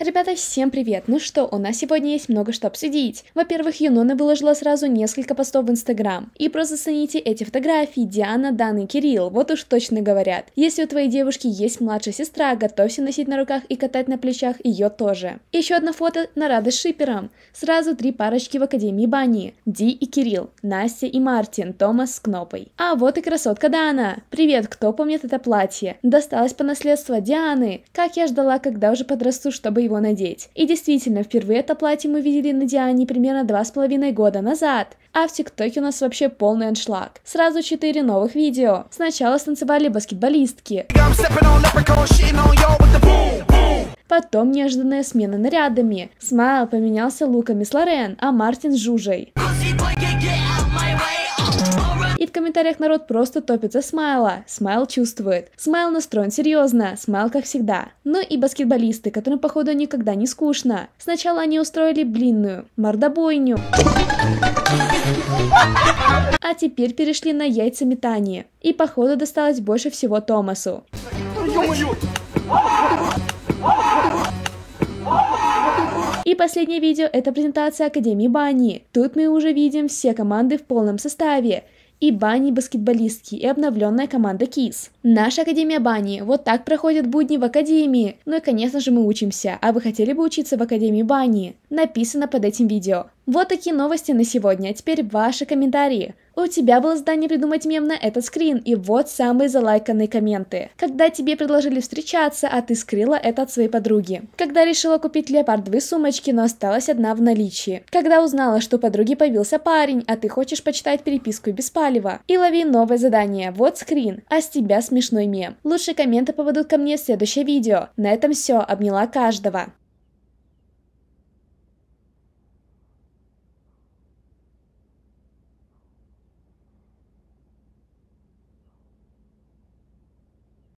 Ребята, всем привет! Ну что, у нас сегодня есть много что обсудить. Во-первых, Юнона выложила сразу несколько постов в Инстаграм. И просто цените эти фотографии Диана, Дан и Кирилл, вот уж точно говорят. Если у твоей девушки есть младшая сестра, готовься носить на руках и катать на плечах ее тоже. Еще одно фото на радость шиперам. Сразу три парочки в Академии Бани. Ди и Кирилл, Настя и Мартин, Томас с Кнопой. А вот и красотка Дана. Привет, кто помнит это платье? Досталось по наследству Дианы. Как я ждала, когда уже подрасту, чтобы его надеть. И действительно, впервые это платье мы видели на Диане примерно два с половиной года назад. А в ТикТоке у нас вообще полный аншлаг. Сразу четыре новых видео. Сначала станцевали баскетболистки. Потом неожиданная смена нарядами. Смайл поменялся луками с Лорен, а Мартин с Жужей. Pussy, boy, и в комментариях народ просто топит за Смайла. Смайл чувствует. Смайл настроен серьезно, Смайл как всегда. Ну и баскетболисты, которым походу никогда не скучно. Сначала они устроили блинную, мордобойню. А теперь перешли на яйца И походу досталось больше всего Томасу. Ой, И последнее видео – это презентация Академии Бани. Тут мы уже видим все команды в полном составе и бани баскетболистки и обновленная команда КИС. Наша Академия Бани. Вот так проходят будни в Академии. Ну и конечно же мы учимся. А вы хотели бы учиться в Академии Бани? Написано под этим видео. Вот такие новости на сегодня. А теперь ваши комментарии. У тебя было задание придумать мем на этот скрин, и вот самые залайканные комменты. Когда тебе предложили встречаться, а ты скрыла это от своей подруги. Когда решила купить леопардовые сумочки, но осталась одна в наличии. Когда узнала, что у подруги появился парень, а ты хочешь почитать переписку без палева. И лови новое задание, вот скрин, а с тебя смешной мем. Лучшие комменты поведут ко мне в следующее видео. На этом все, обняла каждого.